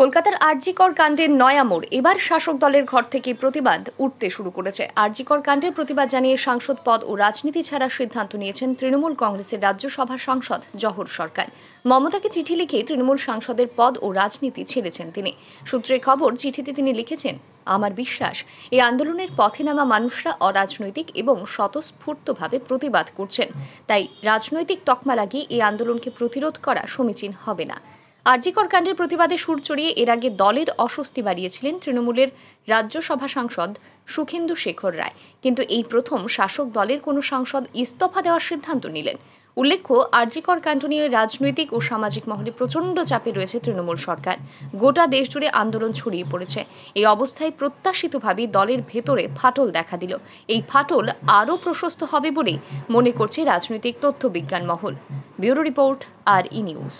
কলকাতার আরজিকর কাণ্ডের নয়ামোড় এবার শাসক দলের ঘর থেকে প্রতিবাদ উঠতে শুরু করেছে আরজিকর কাণ্ডের প্রতিবাদ জানিয়ে সাংসদ পদ ও রাজনীতি ছাড়ার সিদ্ধান্ত নিয়েছেন তৃণমূল কংগ্রেসের রাজ্যসভা সাংসদ জহর সরকার মমতাকে চিঠি লিখে তৃণমূল সাংসদের পদ ও রাজনীতি ছেড়েছেন তিনি সূত্রে খবর চিঠিতে তিনি লিখেছেন আমার বিশ্বাস এই আন্দোলনের পথে নামা মানুষরা অরাজনৈতিক এবং স্বতঃস্ফূর্তভাবে প্রতিবাদ করছেন তাই রাজনৈতিক তকমা লাগিয়ে এই আন্দোলনকে প্রতিরোধ করা সমীচীন হবে না আরজিকর কাণ্ডের প্রতিবাদে সুর চড়িয়ে এর আগে দলের অস্বস্তি বাড়িয়েছিলেন তৃণমূলের রাজ্যসভা সাংসদ সুখেন্দু শেখর রায় কিন্তু এই প্রথম শাসক দলের কোনো সাংসদ ইস্তফা দেওয়ার সিদ্ধান্ত নিলেন উল্লেখ্য আরজিকর কাণ্ড নিয়ে রাজনৈতিক ও সামাজিক মহলে প্রচণ্ড চাপে রয়েছে তৃণমূল সরকার গোটা দেশ জুড়ে আন্দোলন ছড়িয়ে পড়েছে এই অবস্থায় প্রত্যাশিতভাবে দলের ভেতরে ফাটল দেখা দিল এই ফাটল আরও প্রশস্ত হবে বলে মনে করছে রাজনৈতিক তথ্য বিজ্ঞান মহল ব্যুরো রিপোর্ট আর ই নিউজ